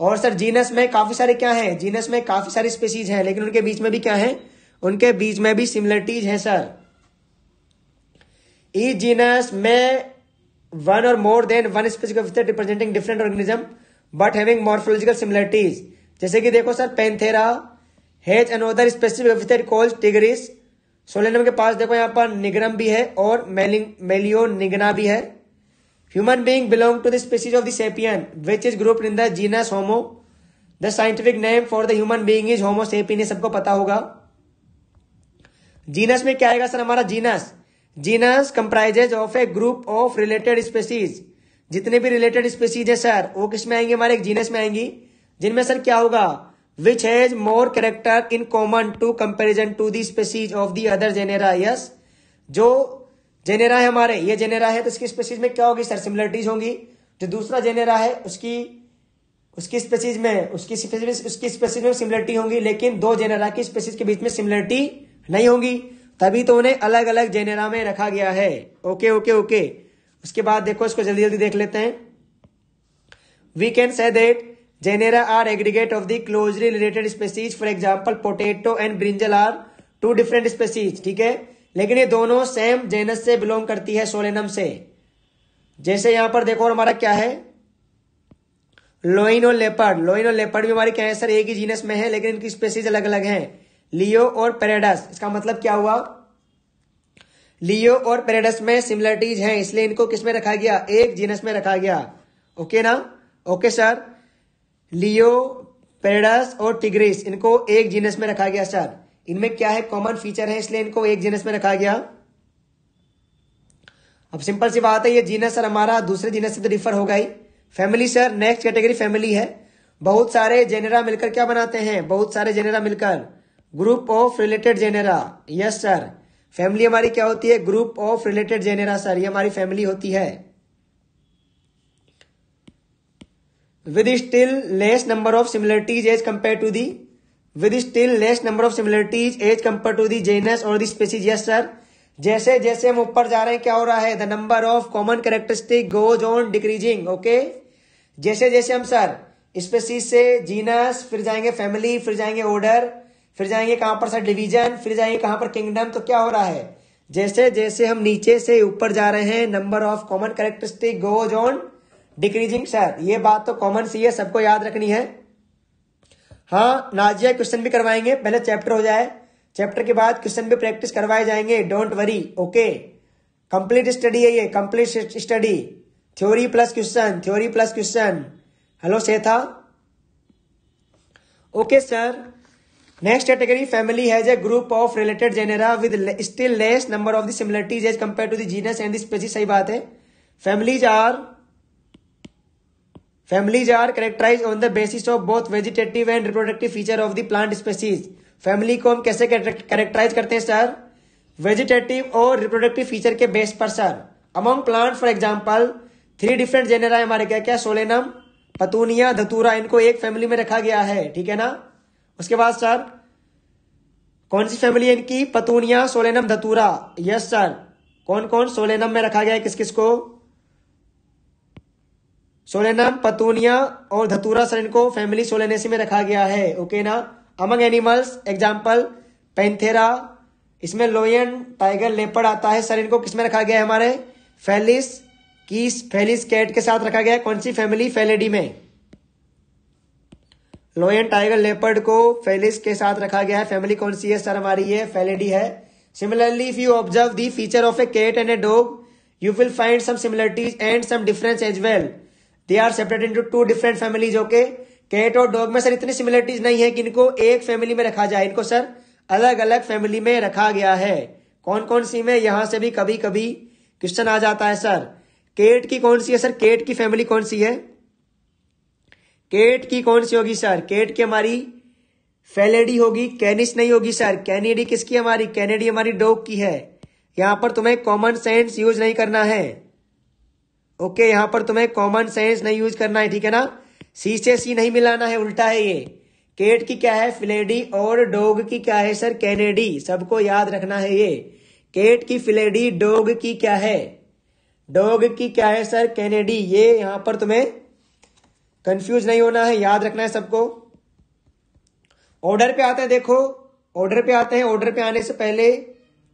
और सर जीनस में काफी सारे क्या है जीनस में काफी सारी स्पेसीज हैं लेकिन उनके बीच में भी क्या है उनके बीच में भी सिमिलरिटीज है सर ई e जीनस में वन और more than one specific representing different organism but having morphological similarities जैसे कि देखो sir Panthera has another specific calls tigris Solanum के पास देखो यहां पर निगरम भी है और मेलिंग मेलियो निगना भी है Human being belong to the species of the sapien, which is grouped in the genus Homo. The scientific name for the human being is Homo sapien, सबको पता होगा जीनस में क्या आएगा सर हमारा genus genus comprises of a group of related species जितने भी related species है सर वो किस में आएंगे हमारे एक जीनस में आएंगी जिनमें सर क्या होगा which has more character in common to comparison to the species of the other genera yes जो जेनेरा है हमारे ये जेनेरा है तो इसकी स्पेसीज में क्या होगी सर सिमिलरिटीज होंगी जो दूसरा जेनेरा है उसकी उसकी स्पेसीज में उसकी स्पेसीज उसकी स्पेसीज में सिमिलरिटी होंगी लेकिन दो जेनेरा की स्पेसीज के बीच में सिमिलरिटी नहीं होगी तभी तो उन्हें अलग अलग जेनेरा में रखा गया है ओके ओके ओके उसके बाद देखो इसको जल्दी जल्दी देख लेते हैं we can say that genera are aggregate of the closely related species for example potato and brinjal are two different species ठीक है लेकिन ये दोनों सेम जेनस से बिलोंग करती है सोलेनम से जैसे यहां पर देखो हमारा क्या है लोइन और लेपर्ड लोइन और लेपर्ड भी हमारी क्या है सर एक ही जीनस में है लेकिन इनकी स्पेसीज अलग अलग हैं लियो और पेरेडस इसका मतलब क्या हुआ लियो और पेरेडस में सिमिलरिटीज हैं इसलिए इनको किस में रखा गया एक जीनस में रखा गया ओके ना ओके सर लियो पेरेडस और टिग्रिस इनको एक जीनस में रखा गया सर इनमें क्या है कॉमन फीचर है इसलिए इनको एक जीनस में रखा गया अब सिंपल सी बात है ये जीनस सर हमारा दूसरे जीनस से तो डिफर होगा ही family sir next category family है बहुत सारे जेनेरा मिलकर क्या बनाते हैं बहुत सारे जेनेरा मिलकर group of related genera yes sir family हमारी क्या होती है group of related genera sir ये हमारी फैमिली होती है with still less number of similarities as compare to the with still less number of similarities as compare to the genus और the species yes sir जैसे जैसे हम ऊपर जा रहे हैं क्या हो रहा है the number of common characteristic goes on decreasing okay जैसे जैसे हम सर स्पेसीज से जीनस फिर जाएंगे फैमिली फिर जाएंगे ऑर्डर फिर जाएंगे कहां पर सर डिवीजन फिर जाएंगे कहां पर किंगडम तो क्या हो रहा है जैसे जैसे हम नीचे से ऊपर जा रहे हैं number of common characteristic goes on decreasing sir ये बात तो कॉमन सी है सबको याद रखनी है हाँ नाजिया क्वेश्चन भी करवाएंगे पहले चैप्टर हो जाए चैप्टर के बाद क्वेश्चन भी प्रैक्टिस करवाए जाएंगे don't worry okay complete study है ये complete study theory plus question theory plus question hello था okay sir next category family has a group of related genera with still less number of the as compare to genus and the सही बात है families are Families are characterized on the basis of both vegetative and reproductive feature of the plant species. Family को हम कैसे characterize करते हैं sir vegetative और reproductive feature के बेस पर sir among plant for example three different genera है हमारे क्या क्या सोलेनम पतूनिया धतूरा इनको एक फैमिली में रखा गया है ठीक है ना उसके बाद सर कौन सी फैमिली है इनकी Petunia Solanum Datura yes sir कौन कौन सोलेनम में रखा गया है किस किस को सोलेनम पतूनिया और धतूरा सर इनको फैमिली सोलेनेसी में रखा गया है ओके ना अमंग एनिमल्स एग्जाम्पल पेंथेरा इसमें लोयन टाइगर लेपर्ड आता है सर इनको किसमें रखा गया है हमारे फेलिस कीस फेलिस कैट के साथ रखा गया है कौन सी फैमिली फेलेडी में लोयन टाइगर लेपर्ड को फेलिस के साथ रखा गया है फैमिली कौन सी है सर हमारी ये फेलेडी है similarly if you observe the feature of a cat and a dog you will find some similarities and some difference as well they are separate into two different families okay cat और dog में sir इतनी similarities नहीं है कि इनको एक family में रखा जाए इनको सर अलग अलग फैमिली में रखा गया है कौन कौन सी में यहां से भी कभी कभी क्वेश्चन आ जाता है सर केट की कौन सी है सर केट की फैमिली कौन सी है केट की कौन सी होगी सर केट की हमारी फेलेडी होगी कैनिस नहीं होगी सर कैनेडी किसकी हमारी कैनेडी हमारी डॉग की है यहां पर तुम्हें कॉमन सेंस यूज नहीं करना है ओके यहां पर तुम्हें कॉमन सेंस नहीं यूज करना है ठीक है ना सी से सी नहीं मिलाना है उल्टा है ये केट की क्या है फिलेडी और डोग की क्या है सर कैनेडी सबको याद रखना है ये केट की फिलेडी डोग की क्या है डोग की क्या है सर कैनेडी ये यहां पर तुम्हें कंफ्यूज नहीं होना है याद रखना है सबको ऑर्डर पे आते हैं देखो ऑर्डर पे आते हैं ऑर्डर पे आने से पहले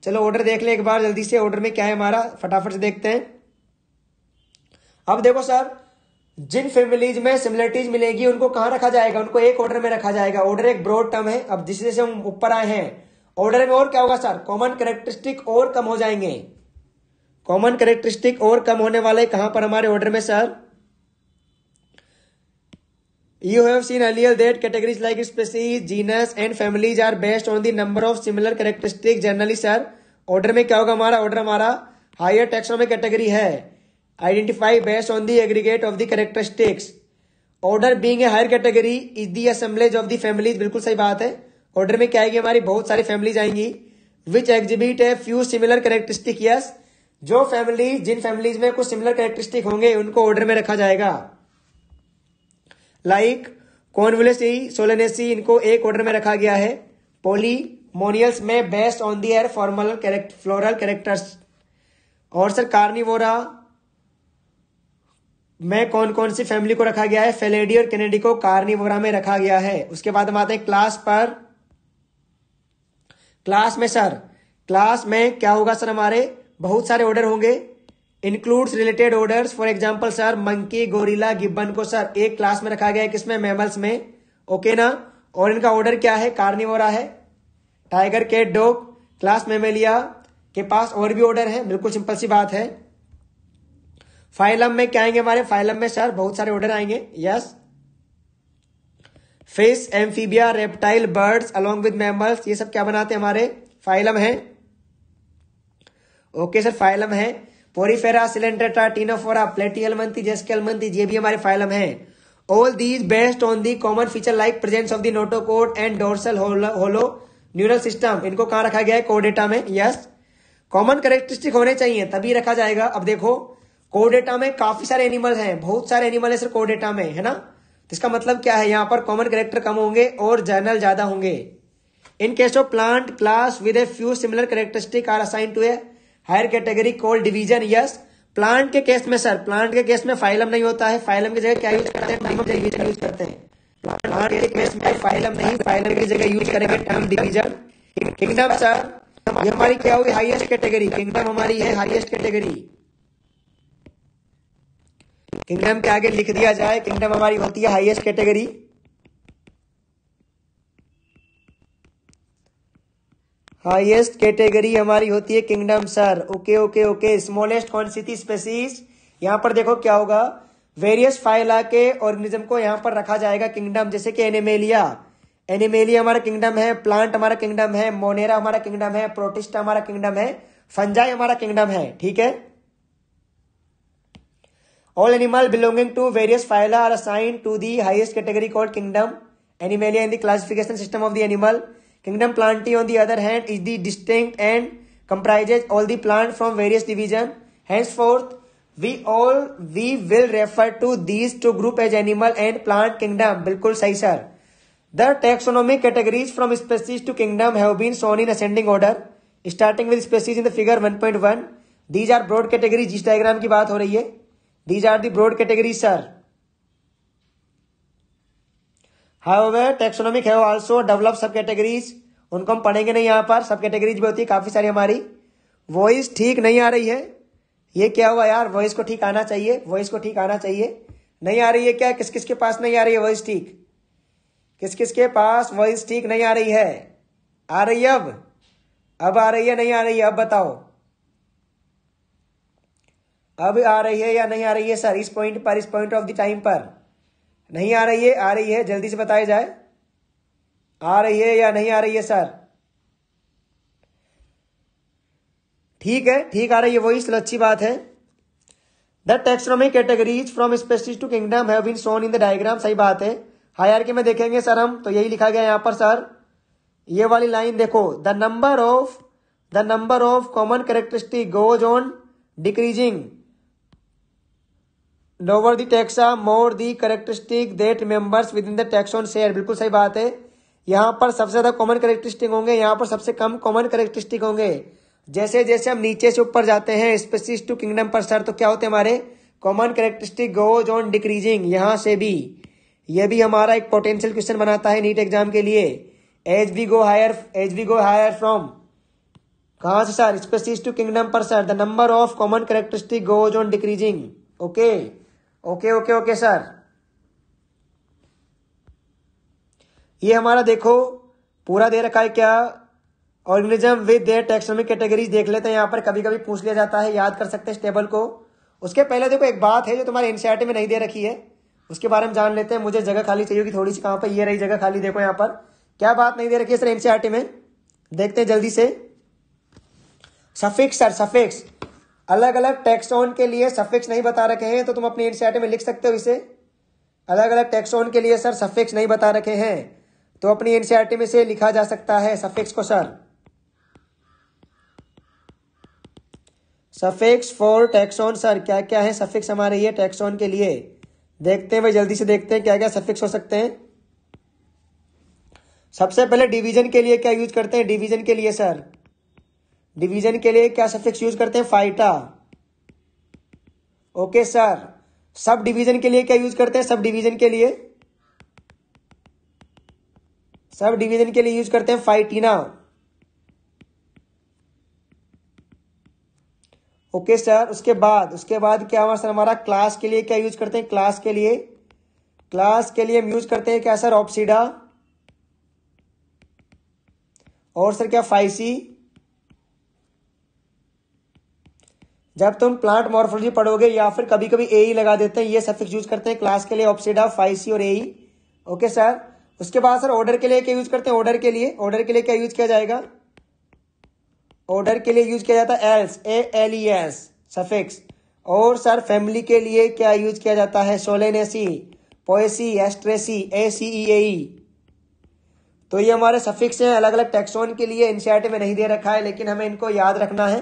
चलो ऑर्डर देख ले एक बार जल्दी से ऑर्डर में क्या है हमारा फटाफट से देखते हैं अब देखो सर जिन फैमिलीज में सिमिलरिटीज मिलेगी उनको कहां रखा जाएगा उनको एक ऑर्डर में रखा जाएगा ऑर्डर एक ब्रॉड टर्म है अब जिस जैसे हम ऊपर आए हैं ऑर्डर में और क्या होगा सर कॉमन करेक्टरिस्टिक और कम हो जाएंगे कॉमन करेक्टरिस्टिक और कम होने वाले कहां पर हमारे ऑर्डर में sir you have seen earlier that categories like species, genus and families are based on the number of similar characteristic generally sir order में क्या होगा हमारा ऑर्डर हमारा हायर में कैटेगरी है identify based on the aggregate of the characteristics order being a higher category is the assemblage of the families बिल्कुल सही बात है ऑर्डर में क्या आएगी हमारी बहुत सारी फैमिलीज आएंगी विच एग्जिबिट है फ्यू सिमिलर कैरेक्टरिस्टिक यस जो फैमिली जिन फैमिलीज में कुछ सिमिलर कैरेक्टरिस्टिक होंगे उनको ऑर्डर में रखा जाएगा लाइक कॉन्वलेसी सोलेनेसी इनको एक ऑर्डर में रखा गया है पोली मोनियल्स में based on the formal floral characters और सर कार्निवोरा में कौन कौन सी फैमिली को रखा गया है फेलेडी और कैनेडी को कार्निवोरा में रखा गया है उसके बाद हम आते हैं क्लास पर क्लास में सर क्लास में क्या होगा सर हमारे बहुत सारे ऑर्डर होंगे includes related orders for example sir monkey gorilla gibbon को सर एक क्लास में रखा गया है किसमें मेमल्स में ओके ना और इनका ऑर्डर क्या है कार्निवोरा है tiger cat dog class Mammalia के पास और भी ऑर्डर है बिल्कुल सिंपल सी बात है फाइलम में क्या आएंगे हमारे फाइलम में सर बहुत सारे ऑर्डर आएंगे yes fish amphibia reptile birds along with mammals ये सब क्या बनाते हैं हमारे फाइलम है ओके सर फाइलम है Porifera Coelenterata Ctenophora Platyhelminthes ये भी हमारे फाइलम है all these based on the common feature like presence of the notochord and dorsal hollow neural system इनको कहा रखा गया है कोडेटा में यस कॉमन करेक्टरिस्टिक होने चाहिए तभी रखा जाएगा अब देखो कोडेटा में काफी सारे एनिमल हैं बहुत सारे एनिमल है सर कोडेटा में है ना तो इसका मतलब क्या है यहां पर कॉमन करेक्टर कम होंगे और जर्नल ज्यादा होंगे in case of plant class with a few similar characteristic are assign to a higher category call division yes plant के केस में सर प्लांट के केस में फाइलम नहीं होता है फाइलम की जगह क्या यूज करते हैं डिवीजन यूज करते हैं प्लांट के केस में फाइलम नहीं फाइलम की जगह यूज करेंगे टर्म डिवीजन किंगडम सर हमारी क्या होगी हाईएस्ट कैटेगरी किंगडम हमारी है हाईएस्ट कैटेगरी किंगडम के आगे लिख दिया जाए किंगडम हमारी होती है हाईएस्ट कैटेगरी हाईएस्ट कैटेगरी हमारी होती है kingdom sir okay okay okay smallest कौन सी थी स्पेसीज यहां पर देखो क्या होगा वेरियस फाइला के ऑर्गेनिज्म को यहां पर रखा जाएगा किंगडम जैसे कि एनिमेलिया एनिमेलिया हमारा किंगडम है प्लांट हमारा किंगडम है मोनेरा हमारा किंगडम है प्रोटिस्ट हमारा किंगडम है फंजाई हमारा किंगडम है ठीक है All animal belonging to various phyla are assigned to the highest category called kingdom. Animalia in the classification system of the animal. Kingdom Plantae on the other hand is the distinct and comprises all the plant from various division. Henceforth, we all we will refer to these two group as animal and plant kingdom. बिल्कुल सही sir The taxonomic categories from species to kingdom have been shown in ascending order. Starting with species in the figure 1.1. These are broad categories जिस diagram की बात हो रही है These are the broad categories, sir. However, taxonomic have also developed subcategories. उनको हम पढ़ेंगे नहीं यहाँ पर सब कैटेगरीज भी होती है काफी सारी हमारी वॉइस ठीक नहीं आ रही है ये क्या हुआ यार वॉइस को ठीक आना चाहिए वॉइस को ठीक आना चाहिए नहीं आ रही है क्या किस किस के पास नहीं आ रही है वॉइस ठीक किस किस के पास वॉइस ठीक नहीं आ रही है आ रही है अब अब आ रही है नहीं आ रही है अब बताओ अब आ रही है या नहीं आ रही है सर इस पॉइंट पर इस पॉइंट ऑफ द टाइम पर नहीं आ रही है आ रही है जल्दी से बताया जाए आ रही है या नहीं आ रही है सर ठीक है ठीक आ रही है वही अच्छी बात है the taxonomy categories from species to kingdom have been shown in the diagram सही बात है हायर में देखेंगे सर हम तो यही लिखा गया यहां पर सर ये वाली लाइन देखो the number of the number of common characteristic goes on decreasing taxa more the characteristic that members within the taxon share बिल्कुल सही बात है यहाँ पर सबसे ज्यादा कॉमन करेक्टरिस्टिक होंगे यहाँ पर सबसे कम कॉमन करेक्टरिस्टिक होंगे जैसे जैसे हम नीचे से ऊपर जाते हैं स्पेसिस टू किंगडम पर सर तो क्या होते हैं हमारे common characteristic goes on decreasing यहाँ से भी ये भी हमारा एक पोटेंशियल क्वेश्चन बनाता है नीट एग्जाम के लिए as we go higher as we go higher from कहा से सर स्पेसिस टू किंगडम पर sir the number of common characteristic goes on decreasing okay okay. Okay okay okay sir ये हमारा देखो पूरा दे रखा है क्या organism with their taxonomic categories देख लेते हैं यहां पर कभी कभी पूछ लिया जाता है याद कर सकते हैं इस टेबल को उसके पहले देखो एक बात है जो तुम्हारे एनसीआरटी में नहीं दे रखी है उसके बारे में जान लेते हैं मुझे जगह खाली चाहिए होगी थोड़ी सी कहां पर ये रही जगह खाली देखो यहां पर क्या बात नहीं दे रखी है सर एनसीआरटी में देखते हैं जल्दी से सफिक्स सर सफिक्स अलग अलग ऑन के लिए सफिक्स नहीं बता रखे हैं तो तुम अपने एनसीआरटी में लिख सकते हो इसे अलग अलग ऑन के लिए सर सफिक्स नहीं बता रखे हैं तो अपनी एनसीआरटी में से लिखा जा सकता है सफिक्स को sir suffix for on sir क्या क्या है सफिक्स हमारे ये ऑन के लिए देखते हैं भाई जल्दी से देखते हैं क्या क्या सफिक्स हो सकते हैं सबसे पहले डिवीजन के लिए क्या यूज करते हैं डिवीजन के लिए सर डिवीजन के लिए क्या सफिक्स यूज करते हैं फाइटा ओके सर सब डिवीजन के लिए क्या यूज करते हैं सब डिवीजन के लिए सब डिवीजन के लिए यूज करते हैं फाइटिना ओके okay, सर उसके बाद उसके बाद क्या हुआ सर हमारा क्लास के लिए क्या यूज करते हैं क्लास के लिए क्लास के लिए हम यूज करते हैं क्या सर ऑप्सीडा और सर क्या फाइसी जब तुम प्लांट मॉर्फोलॉजी पढ़ोगे या फिर कभी कभी ए ई लगा देते हैं ये सफिक्स यूज करते हैं क्लास के लिए ऑप्सीडा फाइसी और ए ही ओके सर उसके बाद सर ऑर्डर के लिए क्या यूज करते हैं ऑर्डर के लिए ऑर्डर के लिए क्या यूज किया जाएगा ऑर्डर के लिए यूज किया जाता है ales A L E S suffix और सर फैमिली के लिए क्या यूज किया जाता है सोलेनेसी पोएसी एस्ट्रेसी ए सी ई ए तो ये हमारे सफिक्स हैं अलग अलग टैक्सोन के लिए एनसीआरटी में नहीं दे रखा है लेकिन हमें इनको याद रखना है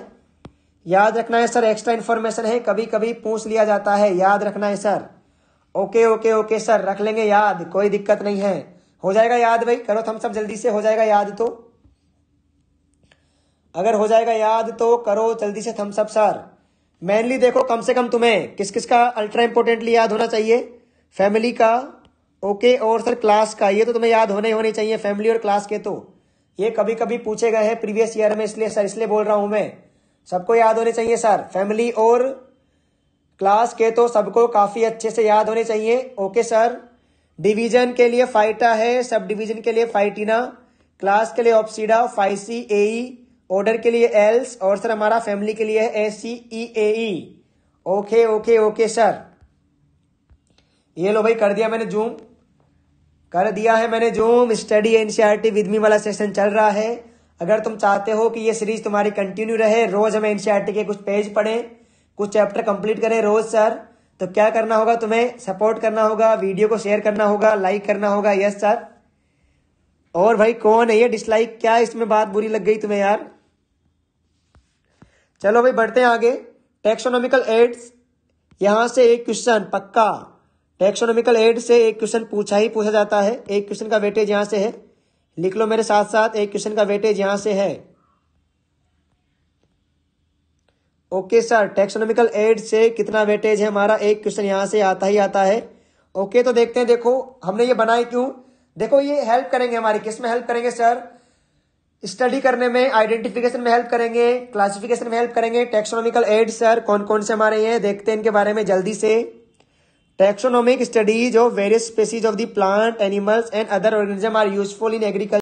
याद रखना है सर एक्स्ट्रा इन्फॉर्मेशन है कभी कभी पूछ लिया जाता है याद रखना है sir okay okay okay sir रख लेंगे याद कोई दिक्कत नहीं है हो जाएगा याद भाई करो थम सब जल्दी से हो जाएगा याद तो अगर हो जाएगा याद तो करो जल्दी से थम सब सर मेनली देखो कम से कम तुम्हें किस किस का अल्ट्रा इंपोर्टेंटली याद होना चाहिए फैमिली का ओके और सर क्लास का ये तो तुम्हें याद होने होने चाहिए फैमिली और क्लास के तो ये कभी कभी पूछे गए हैं प्रीवियस ईयर में इसलिए सर इसलिए बोल रहा हूं मैं सबको याद होने चाहिए सर फैमिली और क्लास के तो सबको काफी अच्छे से याद होने चाहिए ओके सर डिवीजन के लिए फाइटा है सब डिवीजन के लिए फाइटिना क्लास के लिए ऑप्सीडा फाइसी ए ऑर्डर के लिए एल्स और सर हमारा फैमिली के लिए है A C E A okay okay okay sir ये लो भाई कर दिया मैंने जूम कर दिया है मैंने जूम स्टडी एनसीआरटी विदमी वाला सेशन चल रहा है अगर तुम चाहते हो कि ये सीरीज तुम्हारी कंटिन्यू रहे रोज हमें एनसीआरटी के कुछ पेज पढ़े कुछ चैप्टर कंप्लीट करें रोज सर तो क्या करना होगा तुम्हें सपोर्ट करना होगा वीडियो को शेयर करना होगा लाइक करना होगा यस सर और भाई कौन है ये डिसलाइक क्या इसमें बात बुरी लग गई तुम्हें यार चलो भाई बढ़ते हैं आगे टेक्सोनॉमिकल एड्स यहां से एक क्वेश्चन पक्का टेक्सोनॉमिकल एड से एक क्वेश्चन पूछा ही पूछा जाता है एक क्वेश्चन का वेटेज यहां से है लिख लो मेरे साथ साथ एक क्वेश्चन का वेटेज यहां से है ओके सर टेक्सोनॉमिकल एड से कितना वेटेज है हमारा एक क्वेश्चन यहां से आता ही आता है ओके तो देखते हैं देखो हमने ये बनाए क्यों देखो ये हेल्प करेंगे हमारी किस में हेल्प करेंगे सर स्टडी करने में आइडेंटिफिकेशन में हेल्प करेंगे क्लासिफिकेशन में हेल्प करेंगे टेक्सोनॉमिकल एड सर कौन कौन से हमारे ये देखते हैं इनके बारे में जल्दी से taxonomic studies of various species of the plant animals and other organism are useful in agriculture